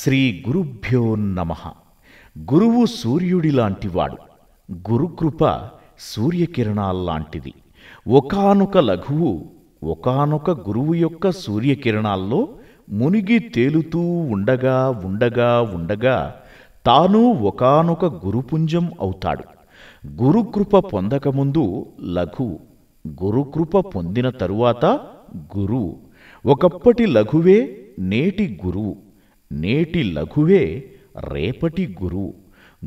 శ్రీ గురుభ్యో నమ గురువు సూర్యుడిలాంటివాడు గురుకృప సూర్యకిరణాల్లాంటిది ఒకనొక లఘువు ఒకనొక గురువు యొక్క సూర్యకిరణాల్లో మునిగి తేలుతూ ఉండగా ఉండగా ఉండగా తాను ఒకనొక గురుపుంజం అవుతాడు గురుకృప పొందకముందు లఘువు గురుకృప పొందిన తరువాత గురువు ఒకప్పటి లఘువే నేటి గురువు నేటి లఘువే రేపటి గురువు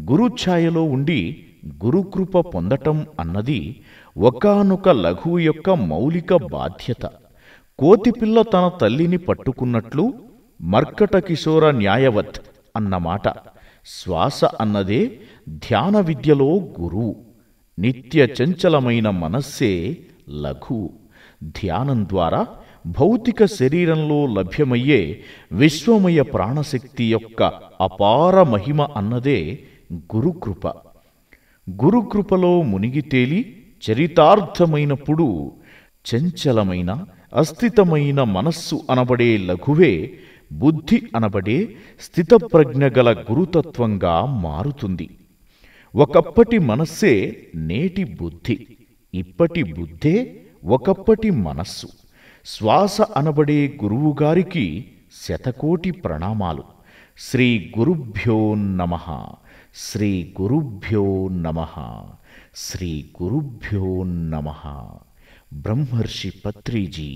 గురుఛాయలో ఉండి గురుకృప పొందటం అన్నది ఒకనొక లఘువు యొక్క మౌలిక బాధ్యత కోతిపిల్ల తన తల్లిని పట్టుకున్నట్లు మర్కట కిశోర న్యాయవత్ అన్నమాట శ్వాస అన్నదే ధ్యాన విద్యలో గురువు నిత్య చంచలమైన మనస్సే లఘువు ధ్యానం ద్వారా భౌతిక శరీరంలో లభ్యమయ్యే విశ్వమయ ప్రాణశక్తి యొక్క అపార మహిమ అన్నదే గురుకృప గురుకృపలో మునిగి తేలి చరితార్థమైనప్పుడు చంచలమైన అస్థితమైన మనస్సు అనబడే లఘువే బుద్ధి అనబడే స్థితప్రజ్ఞగల గురుతత్వంగా మారుతుంది ఒకప్పటి మనస్సే నేటి బుద్ధి ఇప్పటి బుద్ధే ఒకప్పటి మనస్సు శ్వాస అనబడే గురువుగారికి శతకోటి ప్రణామాలు శ్రీ గురుభ్యో నమ శ్రీ గురుభ్యో నమ శ్రీ గురుభ్యో నమ బ్రహ్మర్షి పత్రిజీ